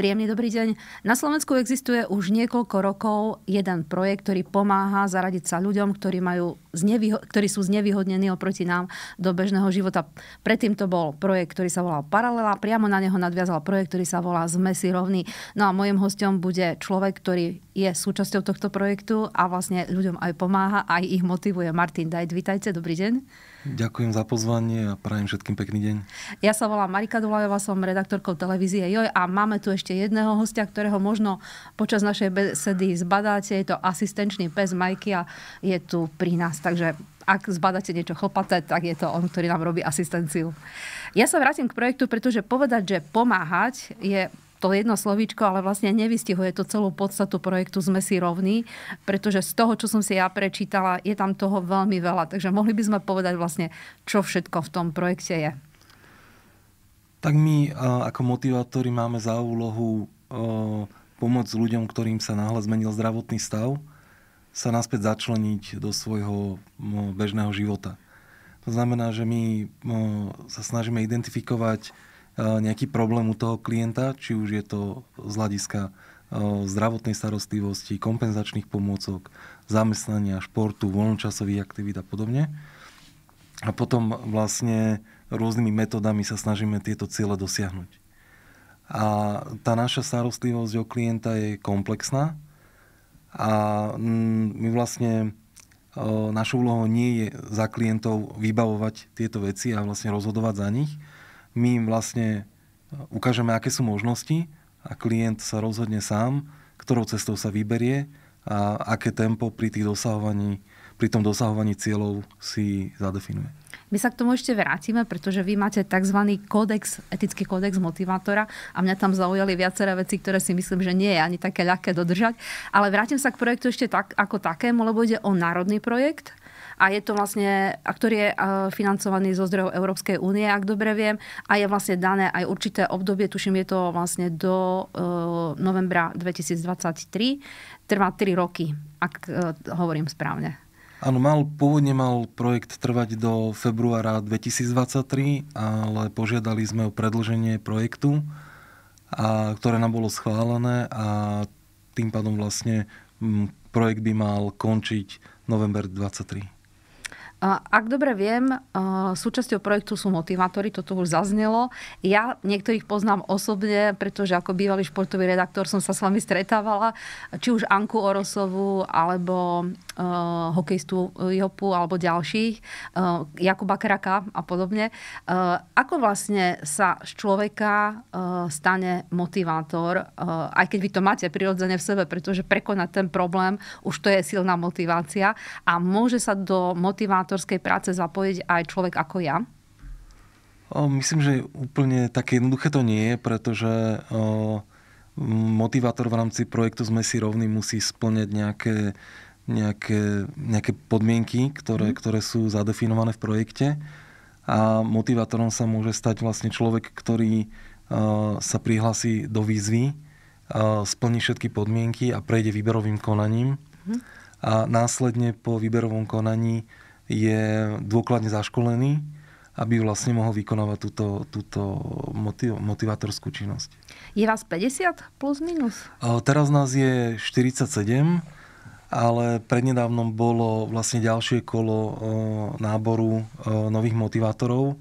Príjemný dobrý deň. Na Slovensku existuje už niekoľko rokov jeden projekt, ktorý pomáha zaradiť sa ľuďom, ktorí, majú znevýho- ktorí sú znevýhodnení oproti nám do bežného života. Predtým to bol projekt, ktorý sa volal Paralela, priamo na neho nadviazal projekt, ktorý sa volá Sme si rovní. No a môjim hostom bude človek, ktorý je súčasťou tohto projektu a vlastne ľuďom aj pomáha, aj ich motivuje. Martin Dajt, vítajte, dobrý deň. Ďakujem za pozvanie a prajem všetkým pekný deň. Ja sa volám Marika Dulajová, som redaktorkou televízie JOJ a máme tu ešte jedného hostia, ktorého možno počas našej besedy zbadáte. Je to asistenčný pes Majky a je tu pri nás. Takže ak zbadáte niečo chlpaté, tak je to on, ktorý nám robí asistenciu. Ja sa vrátim k projektu, pretože povedať, že pomáhať je to jedno slovíčko, ale vlastne nevystihuje to celú podstatu projektu Sme si rovní, pretože z toho, čo som si ja prečítala, je tam toho veľmi veľa. Takže mohli by sme povedať vlastne, čo všetko v tom projekte je. Tak my ako motivátori máme za úlohu e, pomôcť ľuďom, ktorým sa náhle zmenil zdravotný stav, sa naspäť začleniť do svojho bežného života. To znamená, že my sa snažíme identifikovať E, nejaký problém u toho klienta, či už je to z hľadiska e, zdravotnej starostlivosti, kompenzačných pomôcok, zamestnania, športu, voľnočasových aktivít a podobne. A potom vlastne rôznymi metodami sa snažíme tieto ciele dosiahnuť. A tá naša starostlivosť o klienta je komplexná a mm, my vlastne e, našou úlohou nie je za klientov vybavovať tieto veci a vlastne rozhodovať za nich, my im vlastne e, ukážeme, aké sú možnosti a klient sa rozhodne sám, ktorou cestou sa vyberie a aké tempo pri, tých dosahovaní, pri tom dosahovaní cieľov si zadefinuje. My sa k tomu ešte vrátime, pretože vy máte tzv. kódex, etický kódex motivátora a mňa tam zaujali viaceré veci, ktoré si myslím, že nie je ani také ľahké dodržať. Ale vrátim sa k projektu ešte tak, ako takému, lebo ide o národný projekt, a je to vlastne, a ktorý je eh, financovaný zo zdrojov Európskej únie, ak dobre viem, a je vlastne dané aj určité obdobie, tuším, je to vlastne do eh, novembra 2023, trvá 3 roky, ak eh, hovorím správne. Áno, mal, pôvodne mal projekt trvať do februára 2023, ale požiadali sme o predlženie projektu, a, ktoré nám bolo schválené a tým pádom vlastne mm, projekt by mal končiť november 23. Ak dobre viem, eh, súčasťou projektu sú motivátory, to tu už zaznelo. Ja niektorých poznám osobne, pretože ako bývalý športový redaktor som sa s vami stretávala, či už Anku Orosovu alebo uh, eh, hokejstu Jopu, alebo ďalších, uh, Jakuba Kraka a podobne. Uh, ako vlastne sa z človeka uh, stane motivátor, uh, aj keď vy to máte prirodzene v sebe, pretože prekonať ten problém, už to je silná motivácia a môže sa do motivátora redaktorskej práce zapojiť aj človek ako ja? Myslím, že úplne také jednoduché to nie je, pretože motivátor v rámci projektu Sme si rovní musí splňať nejaké, nejaké, nejaké podmienky, ktoré, mm. ktoré sú zadefinované v projekte. A motivátorom sa môže stať vlastne človek, ktorý sa prihlási do výzvy, splní všetky podmienky a prejde výberovým konaním. Mm. A následne po výberovom konaní je dôkladne zaškolený, aby vlastne mohol vykonávať túto, túto motiv, motivátorskú činnosť. Je vás 50 plus minus? Teraz nás je 47, ale prednedávnom bolo vlastne ďalšie kolo náboru nových motivátorov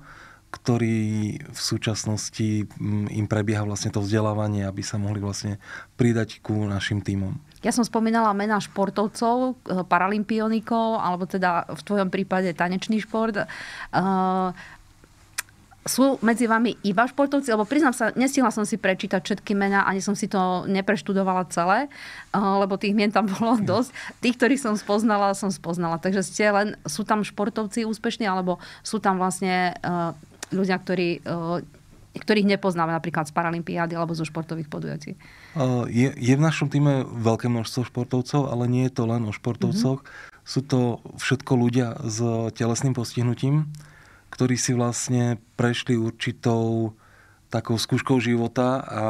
ktorý v súčasnosti mm, im prebieha vlastne to vzdelávanie, aby sa mohli vlastne pridať ku našim týmom. Ja som spomínala mená športovcov, eh, paralympionikov, alebo teda v tvojom prípade tanečný šport. Eh, sú medzi vami iba športovci? Lebo priznám sa, nestihla som si prečítať všetky mená, ani som si to nepreštudovala celé, eh, lebo tých mien tam bolo no. dosť. Tých, ktorých som spoznala, som spoznala. Takže ste len, sú tam športovci úspešní, alebo sú tam vlastne ľudia, ktorí, eh, ktorých nepoznáme napríklad z Paralympiády alebo zo športových podujatí. Eh, je, je v našom týme veľké množstvo športovcov, ale nie je to len o športovcoch. Mm-hmm. Sú to všetko ľudia s telesným postihnutím, ktorí si vlastne prešli určitou takou skúškou života a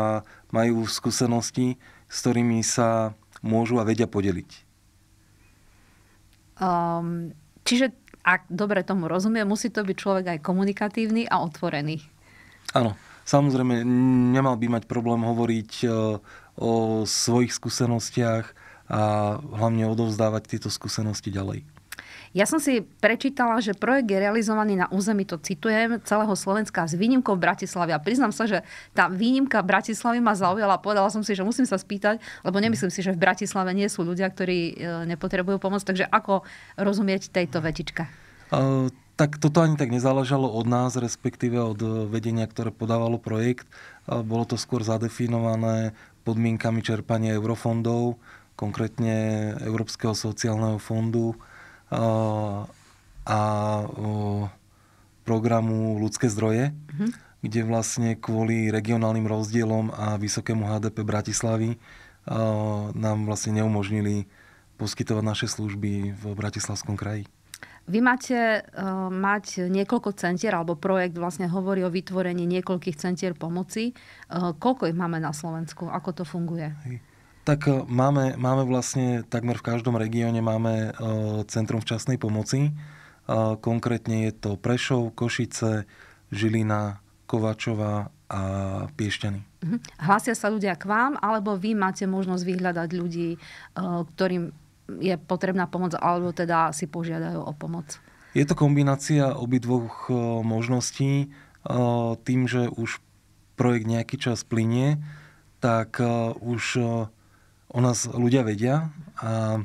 majú skúsenosti, s ktorými sa môžu a vedia podeliť. Um, čiže ak dobre tomu rozumiem, musí to byť človek aj komunikatívny a otvorený. Áno, samozrejme nemal by mať problém hovoriť e, o svojich skúsenostiach a hlavne odovzdávať tieto skúsenosti ďalej. Ja som si prečítala, že projekt je realizovaný na území, to citujem, celého Slovenska s výnimkou Bratislavy. A priznám sa, že tá výnimka Bratislavy ma zaujala. Povedala som si, že musím sa spýtať, lebo nemyslím si, že v Bratislave nie sú ľudia, ktorí e, nepotrebujú pomoc. Takže ako rozumieť tejto vetičke? Uh, tak toto ani tak nezáležalo od nás, respektíve od e, vedenia, ktoré podávalo projekt. Bolo to skôr zadefinované podmienkami čerpania eurofondov, konkrétne Európskeho sociálneho fondu a programu ľudské zdroje, mhm. kde vlastne kvôli regionálnym rozdielom a vysokému HDP Bratislavy nám vlastne neumožnili poskytovať naše služby v Bratislavskom kraji. Vy máte uh, mať niekoľko centier, alebo projekt vlastne hovorí o vytvorení niekoľkých centier pomoci. Uh, koľko ich máme na Slovensku? Ako to funguje? Hej tak e, máme, máme vlastne takmer v každom regióne máme e, Centrum včasnej pomoci. E, konkrétne je to Prešov, Košice, Žilina, Kovačová a Piešťany. Mhm. Hlásia sa ľudia k vám, alebo vy máte možnosť vyhľadať ľudí, ktorým je potrebná pomoc, alebo teda si požiadajú o pomoc? Je to kombinácia obidvoch možností. Tým, že už projekt nejaký čas plinie, tak už o nás ľudia vedia a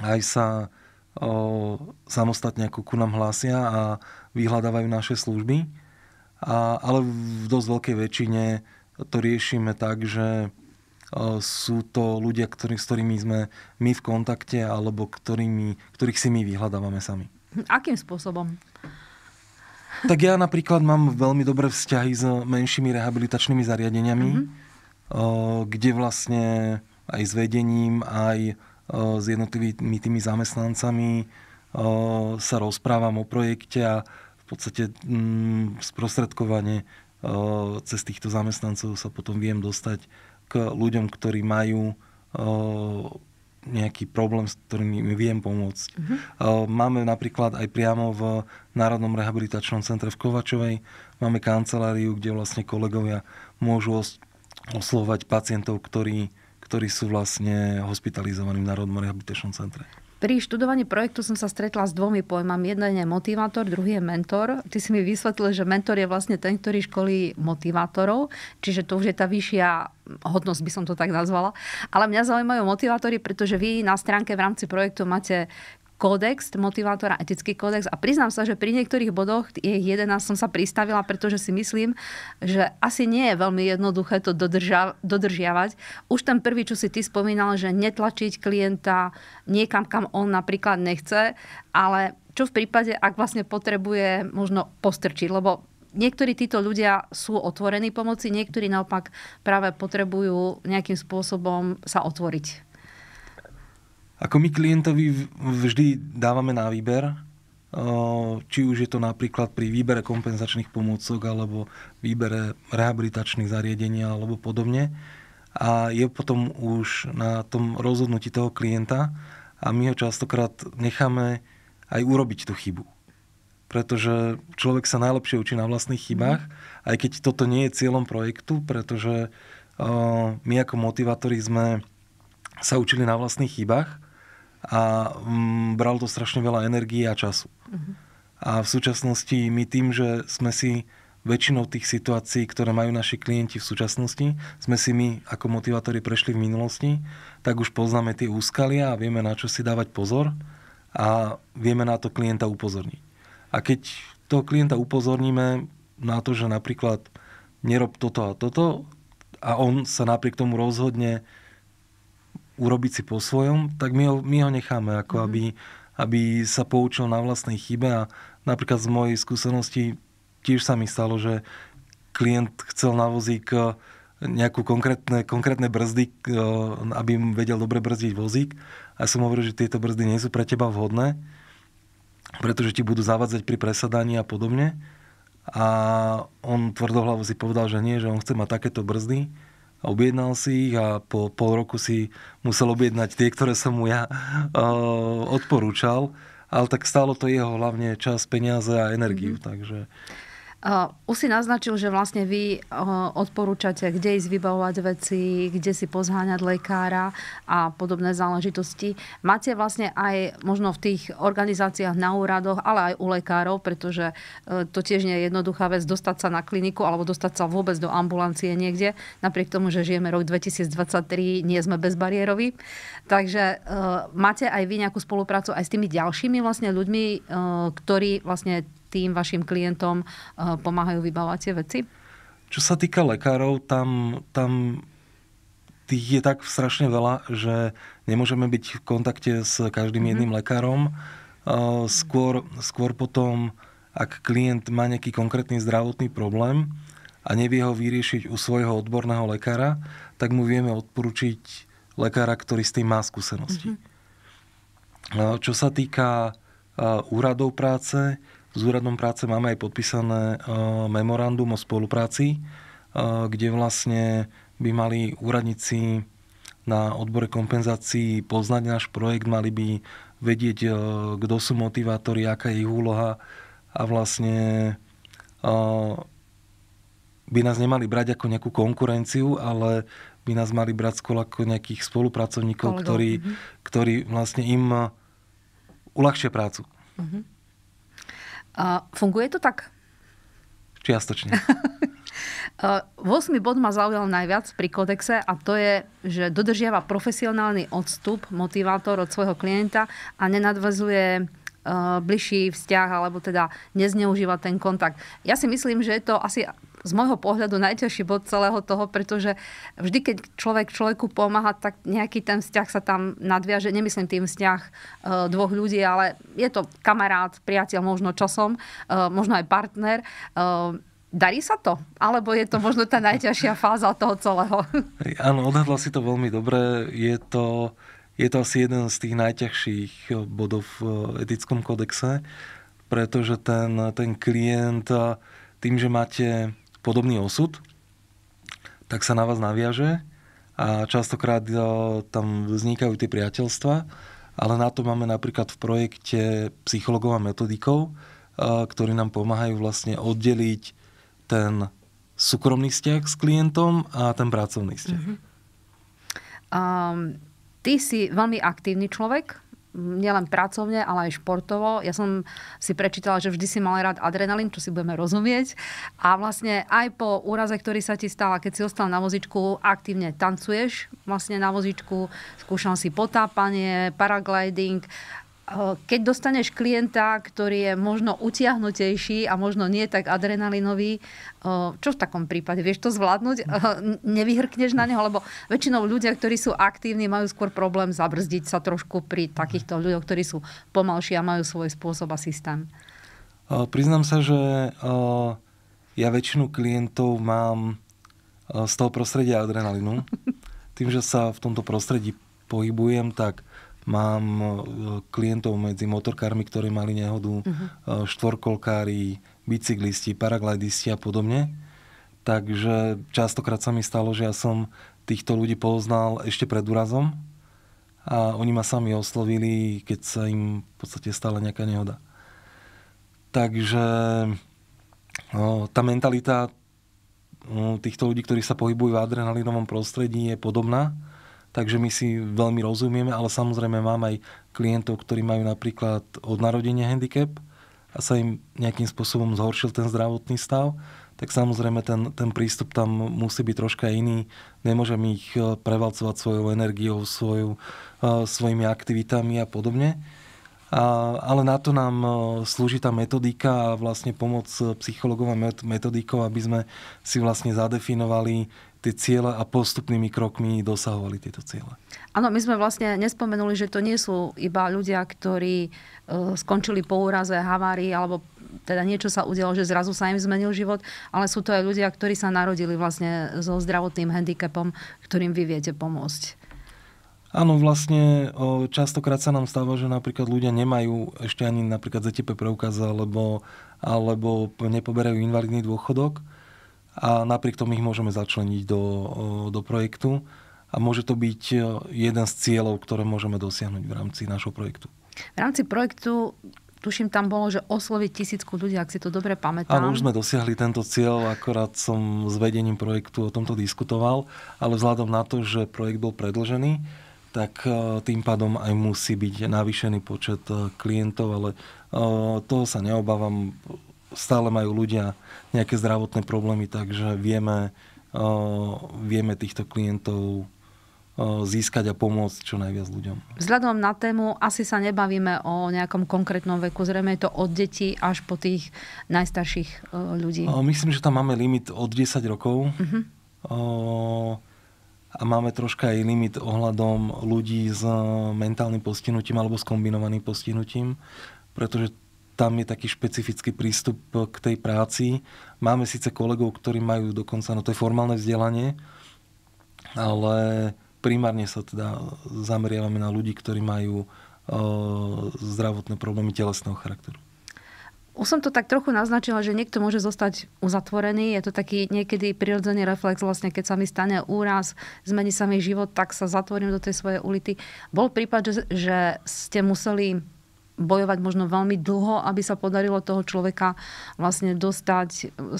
aj sa o, samostatne ako ku nám hlásia a vyhľadávajú naše služby. A, ale v dosť veľkej väčšine to riešime tak, že o, sú to ľudia, ktorý, s ktorými sme my v kontakte alebo ktorými, ktorých si my vyhľadávame sami. Akým spôsobom? Tak ja napríklad mám veľmi dobré vzťahy s menšími rehabilitačnými zariadeniami, mm-hmm. O, kde vlastne aj s vedením, aj e, s jednotlivými tými zamestnancami e, sa rozprávam o projekte a v podstate mm, sprostredkovane e, cez týchto zamestnancov sa potom viem dostať k ľuďom, ktorí majú nejaký problém, s ktorým viem pomôcť. Uh-huh. Máme napríklad aj priamo v Národnom rehabilitačnom centre v Kovačovej, máme kanceláriu, kde vlastne kolegovia môžu oslovať pacientov, ktorí ktorí sú vlastne hospitalizovaní v Národnom rehabilitačnom centre. Pri študovaní projektu som sa stretla s dvomi pojmami. Jeden je motivátor, druhý je mentor. Ty si mi vysvetlil, že mentor je vlastne ten, ktorý školí motivátorov, čiže to už je tá vyššia hodnosť, by som to tak nazvala. Ale mňa zaujímajú motivátory, pretože vy na stránke v rámci projektu máte kódex, motivátora, etický kódex a priznám sa, že pri niektorých bodoch, je 11 som sa pristavila, pretože si myslím, že asi nie je veľmi jednoduché to dodržia- dodržiavať. Už ten prvý, čo si ty spomínal, že netlačiť klienta niekam, kam on napríklad nechce, ale čo v prípade, ak vlastne potrebuje možno postrčiť, lebo niektorí títo ľudia sú otvorení pomoci, niektorí naopak práve potrebujú nejakým spôsobom sa otvoriť. Ako my klientovi vždy dávame na výber, či už je to napríklad pri výbere kompenzačných pomôcok alebo výbere rehabilitačných zariadenia alebo podobne. A je potom už na tom rozhodnutí toho klienta a my ho častokrát necháme aj urobiť tú chybu. Pretože človek sa najlepšie učí na vlastných chybách, mhm. aj keď toto nie je cieľom projektu, pretože my ako motivátori sme sa učili na vlastných chybách a mm, bral to strašne veľa energie a času. Uh-huh. A v súčasnosti my tým, že sme si väčšinou tých situácií, ktoré majú naši klienti v súčasnosti, sme si my ako motivátori prešli v minulosti, tak už poznáme tie úskalia a vieme na čo si dávať pozor a vieme na to klienta upozorniť. A keď toho klienta upozorníme na to, že napríklad nerob toto a toto a on sa napriek tomu rozhodne urobiť si po svojom, tak my ho, my ho necháme, ako mm-hmm. aby, aby sa poučil na vlastnej chybe a napríklad z mojej skúsenosti tiež sa mi stalo, že klient chcel na vozík e, nejakú konkrétne, konkrétne brzdy, e, aby vedel dobre brzdiť vozík. A som hovoril, že tieto brzdy nie sú pre teba vhodné, pretože ti budú zavadzať pri presadaní a podobne. A on tvrdohlavo si povedal, že nie, že on chce mať takéto brzdy objednal si ich a po pol roku si musel objednať tie, ktoré som mu ja uh, odporúčal ale tak stálo to jeho hlavne čas, peniaze a energiu, mm-hmm. takže Eh, už si naznačil, že vlastne vy eh, odporúčate, kde ísť vybavovať veci, kde si pozháňať lekára a podobné záležitosti. Máte vlastne aj možno v tých organizáciách na úradoch, ale aj u lekárov, pretože eh, to tiež nie je jednoduchá vec dostať sa na kliniku alebo dostať sa vôbec do ambulancie niekde. Napriek tomu, že žijeme rok 2023, nie sme bezbariéroví. Takže máte aj vy nejakú spoluprácu aj s tými ďalšími vlastne ľuďmi, ktorí vlastne tým vašim klientom eh, pomáhajú vybavovať tie veci? Čo sa týka lekárov, tam, tam tých je tak strašne veľa, že nemôžeme byť v kontakte s každým mhm. jedným mm-hmm. lekárom. Eh, skôr, skôr potom, ak klient má nejaký konkrétny zdravotný problém a nevie ho vyriešiť u svojho odborného lekára, tak mu vieme odporučiť lekára, ktorý s tým má skúsenosti. Mm-hmm. Čo sa týka úradov práce, s úradom práce máme aj podpísané e, memorandum o spolupráci, e, kde vlastne by mali úradníci na odbore kompenzácií poznať náš projekt, mali by vedieť, e, kto sú motivátori, aká je ich úloha a vlastne by nás nemali brať ako nejakú konkurenciu, ale by nás mali brať skôr ako nejakých spolupracovníkov, ktorí, mhm. ktorí vlastne im uľahčia prácu. Uh-huh. A funguje to tak? Čiastočne. 8. bod ma zaujal najviac pri kodexe a to je, že dodržiava profesionálny odstup motivátor od svojho klienta a nenadvezuje e, bližší vzťah alebo teda nezneužíva ten kontakt. Ja si myslím, že je to asi z môjho pohľadu najťažší bod celého toho, pretože vždy, keď človek človeku pomáha, tak nejaký ten vzťah sa tam nadviaže. Nemyslím tým vzťah e, dvoch ľudí, ale je to kamarát, priateľ možno časom, e, možno aj partner. E, darí sa to? Alebo je to možno tá najťažšia fáza toho celého? Áno, odhadla si to veľmi dobre. Je to, je to asi jeden z tých najťažších bodov v etickom kodexe, pretože ten, ten klient tým, že máte podobný osud, tak sa na vás naviaže a častokrát e, tam vznikajú tie priateľstva, ale na to máme napríklad v projekte psychologov a metodikov, e, ktorí nám pomáhajú vlastne oddeliť ten súkromný vzťah s klientom a ten pracovný vzťah. Mm-hmm. Um, ty si veľmi aktívny človek, nielen pracovne, ale aj športovo. Ja som si prečítala, že vždy si mal rád adrenalín, čo si budeme rozumieť. A vlastne aj po úraze, ktorý sa ti stala, keď si ostal na vozičku, aktívne tancuješ vlastne na vozičku, skúšal si potápanie, paragliding, Eh, keď dostaneš klienta, ktorý je možno utiahnutejší a možno nie tak adrenalinový, eh, čo v takom prípade? Vieš to zvládnuť? Eh, nevyhrkneš na neho? Lebo väčšinou ľudia, ktorí sú aktívni, majú skôr problém zabrzdiť sa trošku pri takýchto ľuďoch, ktorí sú pomalší a majú svoj spôsob a systém. Priznám sa, že ja väčšinu klientov mám z toho prostredia adrenalinu. Tým, že sa v tomto prostredí pohybujem, tak Mám e, klientov medzi motorkármi, ktorí mali nehodu, uh-huh. štvorkolkári, bicyklisti, paraglidisti a podobne. Takže častokrát sa mi stalo, že ja som týchto ľudí poznal ešte pred úrazom a oni ma sami oslovili, keď sa im v podstate stala nejaká nehoda. Takže no, tá mentalita no, týchto ľudí, ktorí sa pohybujú v adrenalinovom prostredí, je podobná takže my si veľmi rozumieme, ale samozrejme mám aj klientov, ktorí majú napríklad od narodenia handicap a sa im nejakým spôsobom zhoršil ten zdravotný stav, tak samozrejme ten, ten prístup tam musí byť troška iný. Nemôžem ich e, prevalcovať svojou energiou, svojou, e, svojimi aktivitami a podobne. A, ale na to nám e, slúži tá metodika a vlastne pomoc psychologov a metodikov, aby sme si vlastne zadefinovali tie cieľa a postupnými krokmi dosahovali tieto cieľa. Áno, my sme vlastne nespomenuli, že to nie sú iba ľudia, ktorí e, skončili po úraze, havári, alebo teda niečo sa udialo, že zrazu sa im zmenil život, ale sú to aj ľudia, ktorí sa narodili vlastne so zdravotným handicapom, ktorým vy viete pomôcť. Áno, vlastne častokrát sa nám stáva, že napríklad ľudia nemajú ešte ani napríklad ZTP preukaz alebo, alebo nepoberajú invalidný dôchodok a napriek tomu ich môžeme začleniť do, do projektu a môže to byť e, jeden z cieľov, ktoré môžeme dosiahnuť v rámci nášho projektu. V rámci projektu tuším, tam bolo, že osloviť tisícku ľudí, ak si to dobre pamätám. Áno, už sme dosiahli tento cieľ, akorát som s vedením projektu o tomto diskutoval, ale vzhľadom na to, že projekt bol predlžený, tak e, tým pádom aj musí byť navýšený počet e, klientov, ale toho sa neobávam stále majú ľudia nejaké zdravotné problémy, takže vieme, vieme týchto klientov získať a pomôcť čo najviac ľuďom. Vzhľadom na tému asi sa nebavíme o nejakom konkrétnom veku, zrejme je to od detí až po tých najstarších e, ľudí. Myslím, že tam máme limit od 10 rokov uh-huh. a máme troška aj limit ohľadom ľudí s e, mentálnym postihnutím alebo s kombinovaným postihnutím, pretože tam je taký špecifický prístup e, k tej práci. Máme síce kolegov, ktorí majú dokonca, no to je formálne vzdelanie, ale primárne sa teda zameriavame na ľudí, ktorí majú e, zdravotné problémy telesného charakteru. Už som to tak trochu naznačila, že niekto môže zostať uzatvorený. Je to taký niekedy prirodzený reflex, vlastne keď sa mi stane úraz, zmení sa mi život, tak sa zatvorím do tej svojej ulity. Bol prípad, že, že ste museli bojovať možno veľmi dlho, aby sa podarilo toho človeka vlastne dostať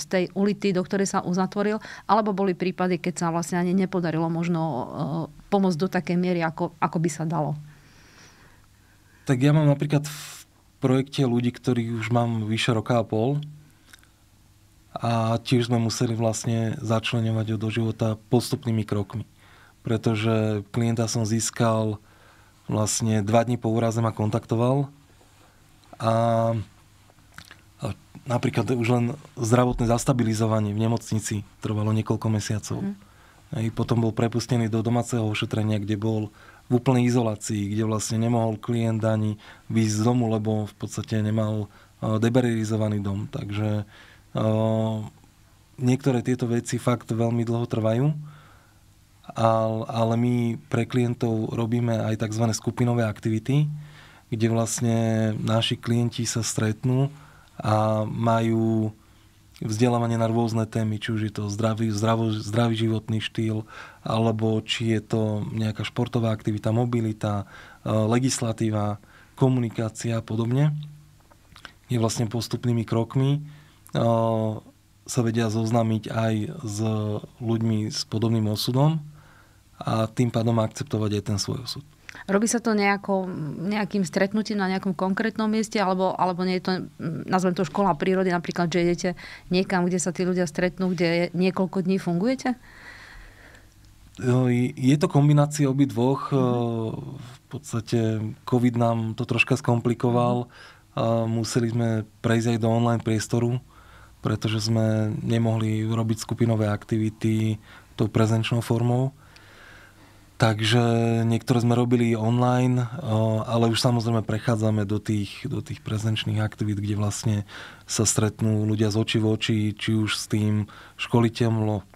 z tej ulity, do ktorej sa uzatvoril, alebo boli prípady, keď sa vlastne ani nepodarilo možno e, pomôcť do takej miery, ako, ako by sa dalo. Tak ja mám napríklad v projekte ľudí, ktorí už mám vyše roka a pol a tiež sme museli vlastne začlenovať do života postupnými krokmi. Pretože klienta som získal vlastne dva dní po úraze ma kontaktoval a, napríklad už len zdravotné zastabilizovanie v nemocnici trvalo niekoľko mesiacov. Mm. Hej, potom bol prepustený do domáceho ošetrenia, kde bol v úplnej izolácii, kde vlastne nemohol klient ani výjsť z domu, lebo v podstate nemal e, deberizovaný dom. Takže o, e, niektoré tieto veci fakt veľmi dlho trvajú, ale my pre klientov robíme aj tzv. skupinové aktivity, kde vlastne naši klienti sa stretnú a majú vzdelávanie na rôzne témy, či už je to zdravý, zdravo, zdravý životný štýl, alebo či je to nejaká športová aktivita, mobilita, e, legislatíva, komunikácia a podobne. Je vlastne postupnými krokmi e, sa vedia zoznamiť aj s ľuďmi s podobným osudom a tým pádom akceptovať aj ten svoj osud. Robí sa to nejako, nejakým stretnutím na nejakom konkrétnom mieste, alebo, alebo nie je to, nazvem to škola prírody, napríklad, že idete niekam, kde sa tí ľudia stretnú, kde niekoľko dní fungujete? No, je to kombinácia obi dvoch. Eh, v podstate COVID nám to troška skomplikoval. Museli sme prejsť aj do online priestoru, pretože sme nemohli robiť skupinové aktivity tou prezenčnou formou. Takže niektoré sme robili online, eh, ale už samozrejme prechádzame do tých, do tých prezenčných aktivít, kde vlastne sa stretnú ľudia z očí v oči, či už s tým školiteľom,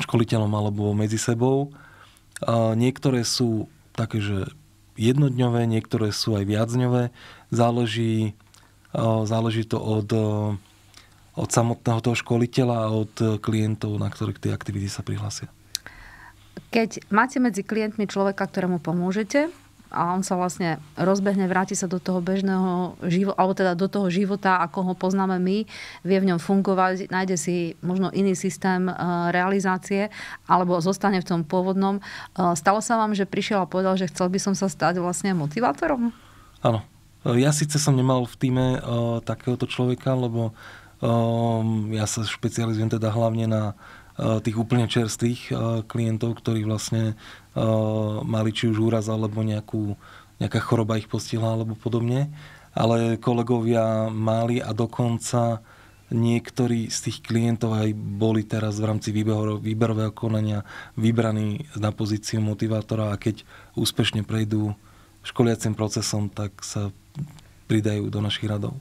školiteľom alebo medzi sebou. Niektoré sú také, že jednodňové, niektoré sú aj viacňové. Záleží, eh, záleží to od, eh, od samotného toho školiteľa a od klientov, na ktorých tie aktivity sa prihlasia keď máte medzi klientmi človeka, ktorému pomôžete, a on sa vlastne rozbehne, vráti sa do toho bežného života, alebo teda do toho života, ako ho poznáme my, vie v ňom fungovať, nájde si možno iný systém e, realizácie, alebo zostane v tom pôvodnom. E, stalo sa vám, že prišiel a povedal, že chcel by som sa stať vlastne motivátorom? Áno. E, ja síce som nemal v týme takéhoto človeka, lebo ja sa špecializujem teda hlavne na Eh, tých úplne čerstvých eh, klientov, ktorí vlastne eh, mali či už úraz alebo nejakú, nejaká choroba ich postihla alebo podobne. Ale kolegovia mali a dokonca niektorí z tých klientov aj boli teraz v rámci výberového konania vybraní na pozíciu motivátora a keď úspešne prejdú školiacim procesom, tak sa pridajú do našich radov.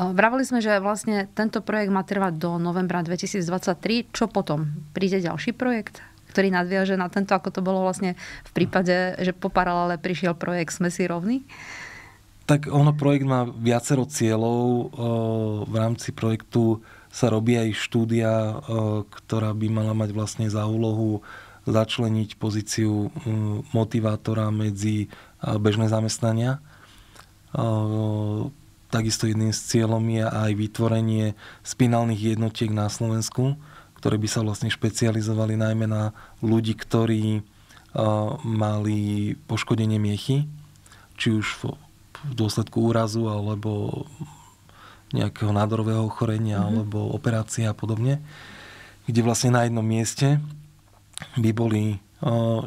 Eh, Vravili sme, že vlastne tento projekt má trvať do novembra 2023. Čo potom? Príde ďalší projekt? ktorý nadviaže na tento, ako to bolo vlastne v prípade, že po paralele prišiel projekt Sme si rovní? Tak ono, projekt má viacero cieľov. Eh, v rámci projektu sa robí aj štúdia, eh, ktorá by mala mať vlastne za úlohu začleniť pozíciu hm, motivátora medzi bežné zamestnania Takisto jedným z cieľom je aj vytvorenie spinálnych jednotiek na Slovensku, ktoré by sa vlastne špecializovali najmä na ľudí, ktorí e, mali poškodenie miechy, či už v dôsledku úrazu alebo nejakého nádorového ochorenia mm-hmm. alebo operácie a podobne, kde vlastne na jednom mieste by boli e,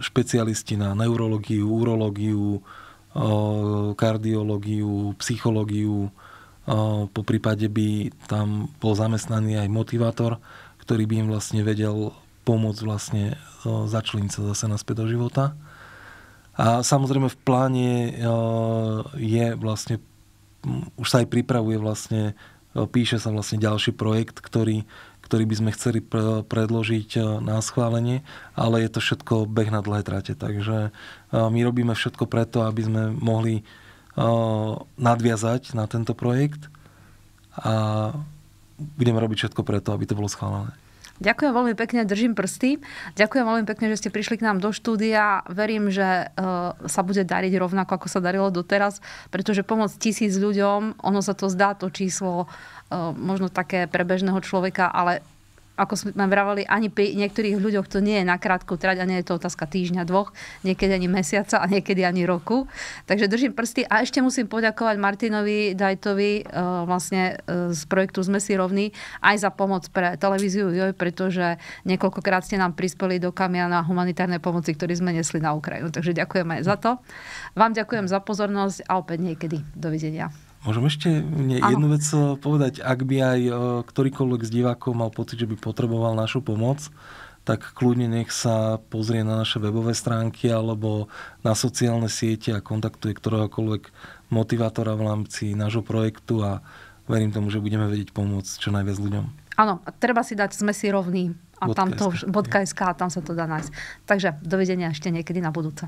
špecialisti na neurológiu, urológiu, Eh, kardiológiu, psychológiu, eh, po prípade by tam bol zamestnaný aj motivátor, ktorý by im vlastne vedel pomôcť vlastne eh, začliniť sa zase naspäť do života. A samozrejme v pláne je vlastne, už sa aj pripravuje vlastne, píše sa vlastne ďalší projekt, ktorý ktorý by sme chceli predložiť e, na schválenie, ale je to všetko beh na dlhé trate. Takže e, my robíme všetko preto, aby sme mohli e, nadviazať na tento projekt a budeme robiť všetko preto, aby to bolo schválené. Ďakujem veľmi pekne, držím prsty. Ďakujem veľmi pekne, že ste prišli k nám do štúdia. Verím, že e, sa bude dariť rovnako, ako sa darilo doteraz, pretože pomoc tisíc ľuďom, ono sa to zdá, to číslo e, možno také pre bežného človeka, ale ako sme vravali, ani pri niektorých ľuďoch to nie je na krátku trať a nie je to otázka týždňa, dvoch, niekedy ani mesiaca a niekedy ani roku. Takže držím prsty a ešte musím poďakovať Martinovi Dajtovi e, vlastne e, z projektu Sme si rovní aj za pomoc pre televíziu Joj, pretože niekoľkokrát ste nám prispeli do kamia na humanitárnej pomoci, ktorý sme nesli na Ukrajinu. Takže ďakujem aj za to. Vám ďakujem za pozornosť a opäť niekedy. Dovidenia. Môžem ešte jednu vec eh, povedať. Ak by aj eh, ktorýkoľvek z divákov mal pocit, že by potreboval našu pomoc, tak kľudne nech sa pozrie na naše webové stránky alebo na sociálne siete a kontaktuje ktoréhokoľvek motivátora v rámci nášho projektu a verím tomu, že budeme vedieť pomôcť čo najviac ľuďom. Áno, treba si dať sme si rovní a tam to, a tam sa to dá nájsť. Takže dovidenia ešte niekedy na budúce.